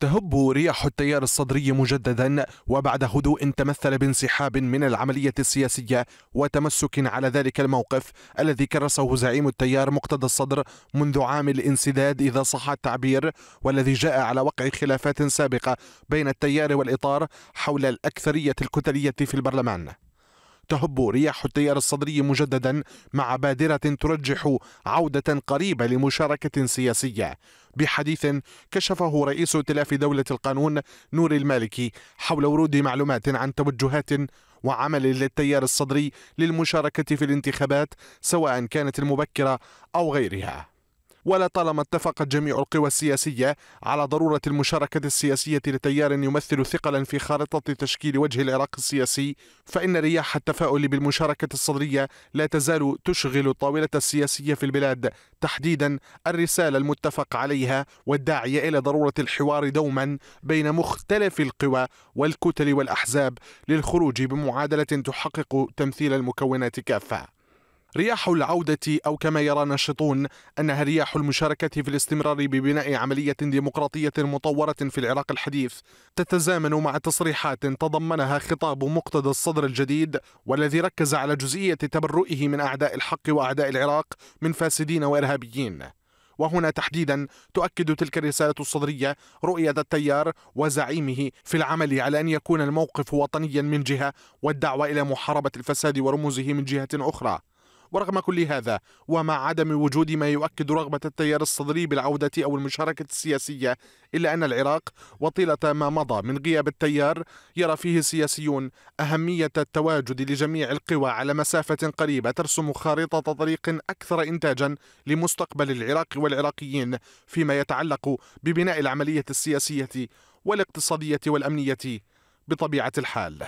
تهب رياح التيار الصدري مجددا وبعد هدوء تمثل بانسحاب من العملية السياسية وتمسك على ذلك الموقف الذي كرسه زعيم التيار مقتدى الصدر منذ عام الانسداد إذا صح التعبير والذي جاء على وقع خلافات سابقة بين التيار والإطار حول الأكثرية الكتلية في البرلمان تهب رياح التيار الصدري مجددا مع بادرة ترجح عودة قريبة لمشاركة سياسية بحديث كشفه رئيس ائتلاف دولة القانون نور المالكي حول ورود معلومات عن توجهات وعمل للتيار الصدري للمشاركة في الانتخابات سواء كانت المبكرة أو غيرها ولطالما اتفقت جميع القوى السياسية على ضرورة المشاركة السياسية لتيار يمثل ثقلا في خارطة تشكيل وجه العراق السياسي فإن رياح التفاؤل بالمشاركة الصدرية لا تزال تشغل الطاولة السياسية في البلاد تحديدا الرسالة المتفق عليها والداعية إلى ضرورة الحوار دوما بين مختلف القوى والكتل والأحزاب للخروج بمعادلة تحقق تمثيل المكونات كافة رياح العودة أو كما يرى ناشطون أنها رياح المشاركة في الاستمرار ببناء عملية ديمقراطية مطورة في العراق الحديث تتزامن مع تصريحات تضمنها خطاب مقتدى الصدر الجديد والذي ركز على جزئية تبرؤه من أعداء الحق وأعداء العراق من فاسدين وإرهابيين وهنا تحديدا تؤكد تلك الرسالة الصدرية رؤية التيار وزعيمه في العمل على أن يكون الموقف وطنيا من جهة والدعوة إلى محاربة الفساد ورموزه من جهة أخرى ورغم كل هذا ومع عدم وجود ما يؤكد رغبة التيار الصدري بالعودة أو المشاركة السياسية إلا أن العراق وطيلة ما مضى من غياب التيار يرى فيه السياسيون أهمية التواجد لجميع القوى على مسافة قريبة ترسم خارطة طريق أكثر إنتاجا لمستقبل العراق والعراقيين فيما يتعلق ببناء العملية السياسية والاقتصادية والأمنية بطبيعة الحال